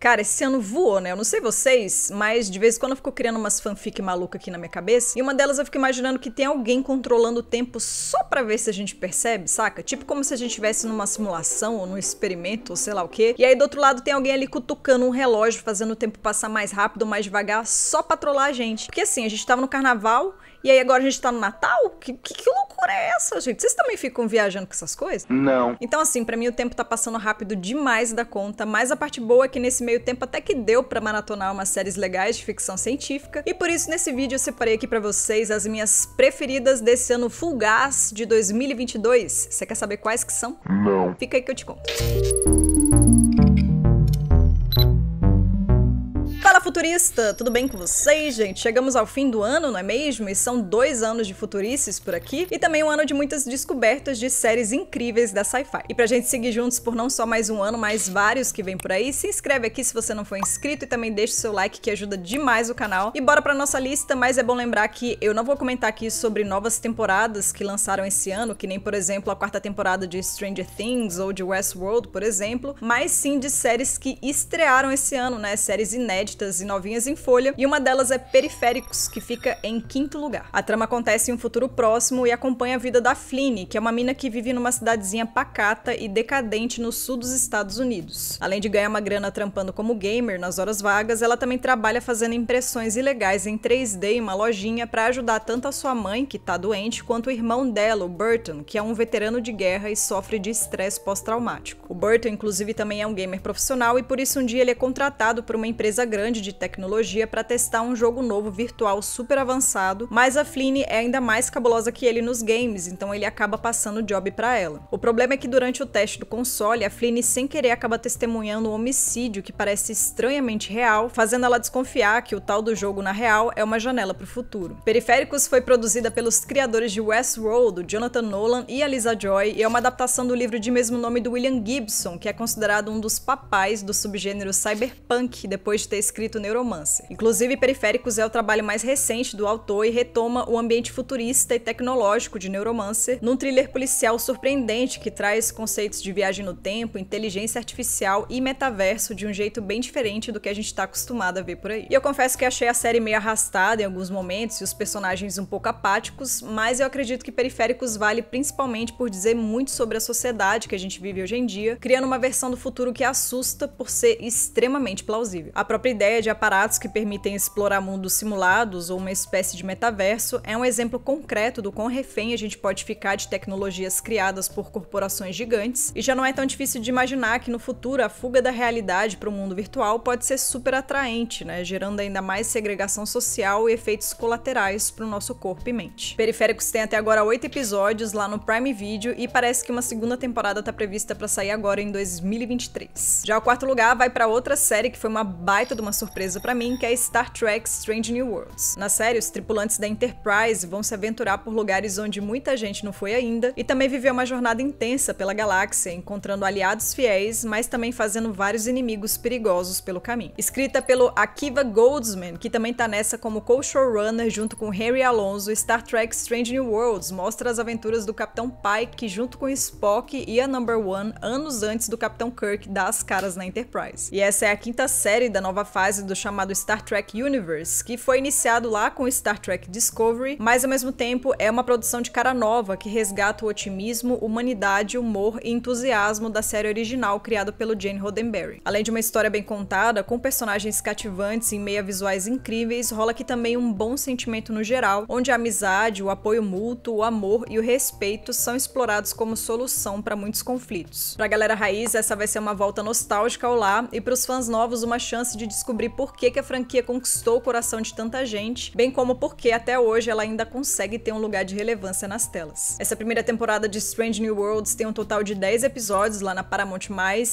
Cara, esse ano voou, né? Eu não sei vocês, mas de vez em quando eu fico criando umas fanfic maluca aqui na minha cabeça. E uma delas eu fico imaginando que tem alguém controlando o tempo só pra ver se a gente percebe, saca? Tipo como se a gente estivesse numa simulação ou num experimento ou sei lá o quê. E aí do outro lado tem alguém ali cutucando um relógio, fazendo o tempo passar mais rápido, mais devagar, só pra trollar a gente. Porque assim, a gente tava no carnaval e aí agora a gente tá no Natal? Que, que, que loucura é essa, gente? Vocês também ficam viajando com essas coisas? Não. Então assim, pra mim o tempo tá passando rápido demais da conta, mas a parte boa é que nesse meio tempo até que deu para maratonar umas séries legais de ficção científica, e por isso nesse vídeo eu separei aqui para vocês as minhas preferidas desse ano full de 2022. Você quer saber quais que são? Não. Fica aí que eu te conto. futurista! Tudo bem com vocês, gente? Chegamos ao fim do ano, não é mesmo? E são dois anos de futurices por aqui e também um ano de muitas descobertas de séries incríveis da sci-fi. E pra gente seguir juntos por não só mais um ano, mas vários que vem por aí, se inscreve aqui se você não for inscrito e também deixa o seu like que ajuda demais o canal. E bora pra nossa lista, mas é bom lembrar que eu não vou comentar aqui sobre novas temporadas que lançaram esse ano, que nem por exemplo a quarta temporada de Stranger Things ou de Westworld, por exemplo, mas sim de séries que estrearam esse ano, né? Séries inéditas e novinhas em folha, e uma delas é Periféricos, que fica em quinto lugar. A trama acontece em um futuro próximo e acompanha a vida da Flynn, que é uma mina que vive numa cidadezinha pacata e decadente no sul dos Estados Unidos. Além de ganhar uma grana trampando como gamer nas horas vagas, ela também trabalha fazendo impressões ilegais em 3D em uma lojinha para ajudar tanto a sua mãe, que tá doente, quanto o irmão dela, o Burton, que é um veterano de guerra e sofre de estresse pós-traumático. O Burton, inclusive, também é um gamer profissional e por isso um dia ele é contratado por uma empresa grande de tecnologia para testar um jogo novo virtual super avançado, mas a Flynn é ainda mais cabulosa que ele nos games, então ele acaba passando o job para ela. O problema é que durante o teste do console, a Flynn sem querer acaba testemunhando um homicídio que parece estranhamente real, fazendo ela desconfiar que o tal do jogo na real é uma janela para o futuro. Periféricos foi produzida pelos criadores de Westworld, Jonathan Nolan e a Lisa Joy, e é uma adaptação do livro de mesmo nome do William Gibson, que é considerado um dos papais do subgênero cyberpunk, depois de ter escrito Neuromancer. Inclusive, Periféricos é o trabalho mais recente do autor e retoma o ambiente futurista e tecnológico de Neuromancer num thriller policial surpreendente que traz conceitos de viagem no tempo, inteligência artificial e metaverso de um jeito bem diferente do que a gente está acostumado a ver por aí. E eu confesso que achei a série meio arrastada em alguns momentos e os personagens um pouco apáticos, mas eu acredito que Periféricos vale principalmente por dizer muito sobre a sociedade que a gente vive hoje em dia, criando uma versão do futuro que assusta por ser extremamente plausível. A própria ideia de aparatos que permitem explorar mundos simulados ou uma espécie de metaverso é um exemplo concreto do quão refém a gente pode ficar de tecnologias criadas por corporações gigantes, e já não é tão difícil de imaginar que no futuro a fuga da realidade para o mundo virtual pode ser super atraente, né, gerando ainda mais segregação social e efeitos colaterais para o nosso corpo e mente. Periféricos tem até agora oito episódios lá no Prime Video e parece que uma segunda temporada está prevista para sair agora em 2023. Já o quarto lugar vai para outra série que foi uma baita de uma surpresa surpresa para mim, que é Star Trek Strange New Worlds. Na série, os tripulantes da Enterprise vão se aventurar por lugares onde muita gente não foi ainda e também viver uma jornada intensa pela galáxia, encontrando aliados fiéis, mas também fazendo vários inimigos perigosos pelo caminho. Escrita pelo Akiva Goldsman, que também tá nessa como co-showrunner junto com Harry Alonso, Star Trek Strange New Worlds mostra as aventuras do Capitão Pike junto com Spock e a Number One anos antes do Capitão Kirk dar as caras na Enterprise. E essa é a quinta série da nova fase do chamado Star Trek Universe, que foi iniciado lá com Star Trek Discovery, mas ao mesmo tempo é uma produção de cara nova que resgata o otimismo, humanidade, humor e entusiasmo da série original criada pelo Gene Roddenberry. Além de uma história bem contada, com personagens cativantes e meia visuais incríveis, rola aqui também um bom sentimento no geral, onde a amizade, o apoio mútuo, o amor e o respeito são explorados como solução para muitos conflitos. Para a galera raiz, essa vai ser uma volta nostálgica ao lar e para os fãs novos uma chance de descobrir por que, que a franquia conquistou o coração de tanta gente, bem como porque até hoje ela ainda consegue ter um lugar de relevância nas telas. Essa primeira temporada de Strange New Worlds tem um total de 10 episódios lá na Paramount+,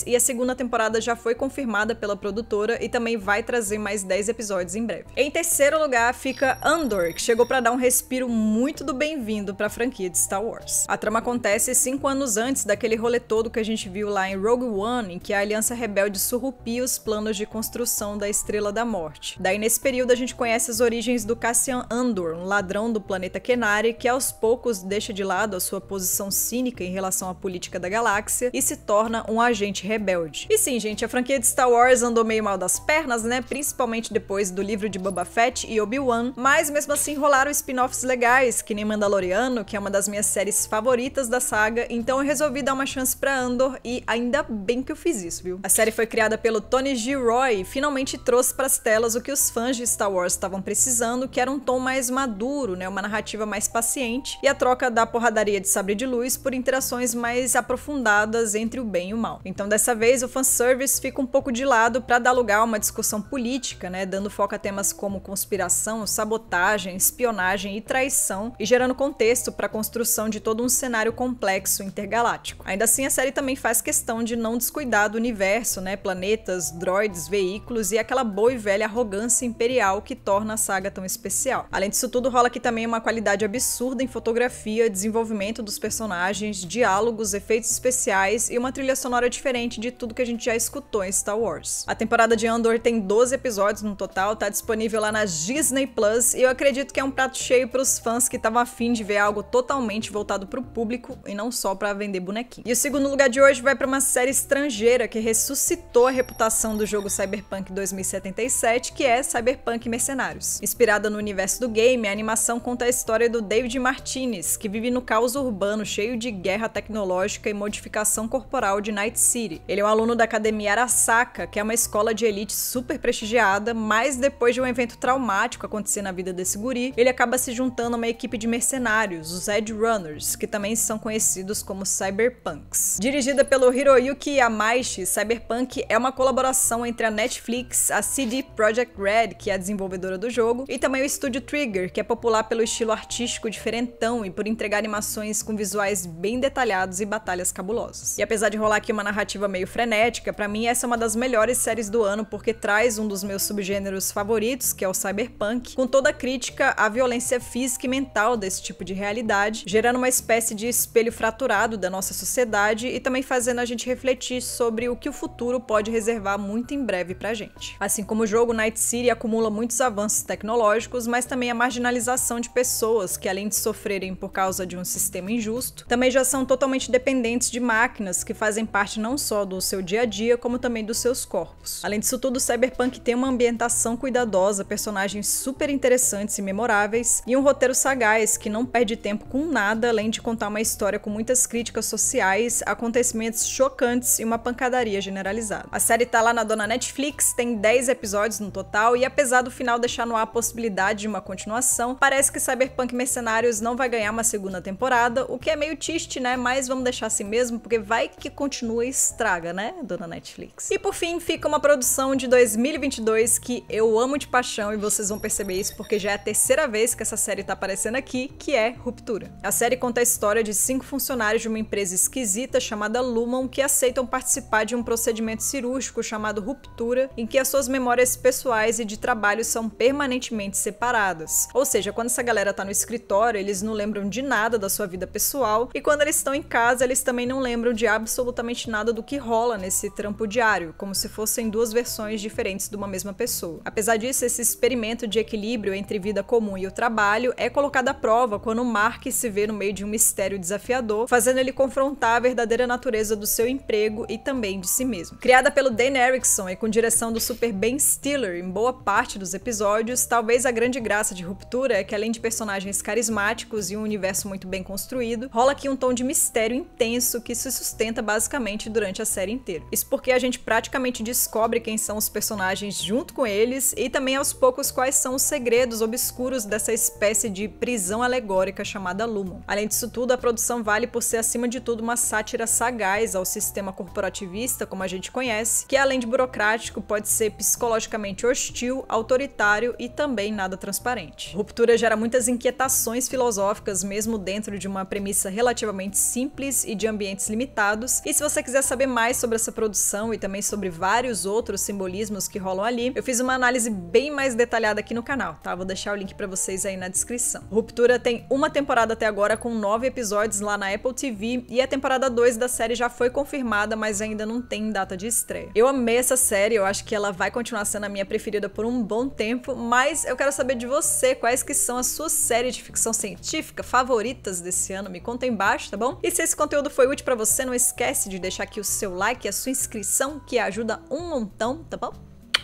e a segunda temporada já foi confirmada pela produtora e também vai trazer mais 10 episódios em breve. Em terceiro lugar fica Andor, que chegou para dar um respiro muito do bem-vindo para a franquia de Star Wars. A trama acontece cinco anos antes daquele rolê todo que a gente viu lá em Rogue One, em que a Aliança Rebelde surrupia os planos de construção da Estrela Estrela da Morte. Daí nesse período a gente conhece as origens do Cassian Andor, um ladrão do planeta Kenari que aos poucos deixa de lado a sua posição cínica em relação à política da galáxia e se torna um agente rebelde. E sim, gente, a franquia de Star Wars andou meio mal das pernas, né? Principalmente depois do livro de Boba Fett e Obi-Wan, mas mesmo assim rolaram spin-offs legais, que nem Mandaloriano, que é uma das minhas séries favoritas da saga, então eu resolvi dar uma chance para Andor e ainda bem que eu fiz isso, viu? A série foi criada pelo Tony Gilroy e finalmente trouxe trouxe para as telas o que os fãs de Star Wars estavam precisando, que era um tom mais maduro, né, uma narrativa mais paciente e a troca da porradaria de sabre de luz por interações mais aprofundadas entre o bem e o mal. Então dessa vez o fanservice fica um pouco de lado para dar lugar a uma discussão política, né, dando foco a temas como conspiração, sabotagem, espionagem e traição e gerando contexto para a construção de todo um cenário complexo intergaláctico. Ainda assim, a série também faz questão de não descuidar do universo, né, planetas, droids, veículos e aquela boa e velha arrogância imperial que torna a saga tão especial. Além disso tudo, rola aqui também uma qualidade absurda em fotografia, desenvolvimento dos personagens, diálogos, efeitos especiais e uma trilha sonora diferente de tudo que a gente já escutou em Star Wars. A temporada de Andor tem 12 episódios no total, tá disponível lá na Disney Plus e eu acredito que é um prato cheio para os fãs que estavam afim de ver algo totalmente voltado para o público e não só para vender bonequinho. E o segundo lugar de hoje vai para uma série estrangeira que ressuscitou a reputação do jogo Cyberpunk 2077 77, que é Cyberpunk Mercenários. Inspirada no universo do game, a animação conta a história do David Martinez, que vive no caos urbano cheio de guerra tecnológica e modificação corporal de Night City. Ele é um aluno da Academia Arasaka, que é uma escola de elite super prestigiada, mas depois de um evento traumático acontecer na vida desse guri, ele acaba se juntando a uma equipe de mercenários, os Edge Runners, que também são conhecidos como Cyberpunks. Dirigida pelo Hiroyuki Yamaishi, Cyberpunk é uma colaboração entre a Netflix, a CD Projekt Red, que é a desenvolvedora do jogo, e também o estúdio Trigger, que é popular pelo estilo artístico diferentão e por entregar animações com visuais bem detalhados e batalhas cabulosas. E apesar de rolar aqui uma narrativa meio frenética, para mim essa é uma das melhores séries do ano porque traz um dos meus subgêneros favoritos, que é o cyberpunk, com toda a crítica à violência física e mental desse tipo de realidade, gerando uma espécie de espelho fraturado da nossa sociedade e também fazendo a gente refletir sobre o que o futuro pode reservar muito em breve pra gente. Assim como o jogo, Night City acumula muitos avanços tecnológicos, mas também a marginalização de pessoas que, além de sofrerem por causa de um sistema injusto, também já são totalmente dependentes de máquinas que fazem parte não só do seu dia a dia, como também dos seus corpos. Além disso tudo, Cyberpunk tem uma ambientação cuidadosa, personagens super interessantes e memoráveis, e um roteiro sagaz que não perde tempo com nada, além de contar uma história com muitas críticas sociais, acontecimentos chocantes e uma pancadaria generalizada. A série tá lá na dona Netflix, tem 10 episódios episódios no total, e apesar do final deixar no ar a possibilidade de uma continuação, parece que Cyberpunk Mercenários não vai ganhar uma segunda temporada, o que é meio triste, né? Mas vamos deixar assim mesmo, porque vai que continua e estraga, né, dona Netflix? E por fim, fica uma produção de 2022 que eu amo de paixão e vocês vão perceber isso porque já é a terceira vez que essa série tá aparecendo aqui, que é Ruptura. A série conta a história de cinco funcionários de uma empresa esquisita chamada Lumon que aceitam participar de um procedimento cirúrgico chamado Ruptura, em que as suas memórias pessoais e de trabalho são permanentemente separadas. Ou seja, quando essa galera tá no escritório, eles não lembram de nada da sua vida pessoal, e quando eles estão em casa, eles também não lembram de absolutamente nada do que rola nesse trampo diário, como se fossem duas versões diferentes de uma mesma pessoa. Apesar disso, esse experimento de equilíbrio entre vida comum e o trabalho é colocado à prova quando Mark se vê no meio de um mistério desafiador, fazendo ele confrontar a verdadeira natureza do seu emprego e também de si mesmo. Criada pelo Dan Erickson e com direção do super Ben Ben Stiller em boa parte dos episódios, talvez a grande graça de Ruptura é que, além de personagens carismáticos e um universo muito bem construído, rola aqui um tom de mistério intenso que se sustenta basicamente durante a série inteira. Isso porque a gente praticamente descobre quem são os personagens junto com eles e também aos poucos quais são os segredos obscuros dessa espécie de prisão alegórica chamada Lumon. Além disso tudo, a produção vale por ser acima de tudo uma sátira sagaz ao sistema corporativista como a gente conhece, que além de burocrático pode ser psicológico psicologicamente hostil, autoritário e também nada transparente. ruptura gera muitas inquietações filosóficas, mesmo dentro de uma premissa relativamente simples e de ambientes limitados. E se você quiser saber mais sobre essa produção e também sobre vários outros simbolismos que rolam ali, eu fiz uma análise bem mais detalhada aqui no canal, tá? Vou deixar o link para vocês aí na descrição. Ruptura tem uma temporada até agora com nove episódios lá na Apple TV e a temporada 2 da série já foi confirmada, mas ainda não tem data de estreia. Eu amei essa série, eu acho que ela vai continuar continuar sendo a minha preferida por um bom tempo, mas eu quero saber de você quais que são as suas séries de ficção científica favoritas desse ano. Me conta aí embaixo, tá bom? E se esse conteúdo foi útil para você, não esquece de deixar aqui o seu like e a sua inscrição, que ajuda um montão, tá bom?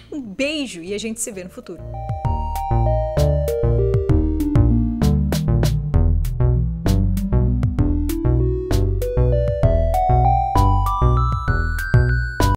Um beijo e a gente se vê no futuro.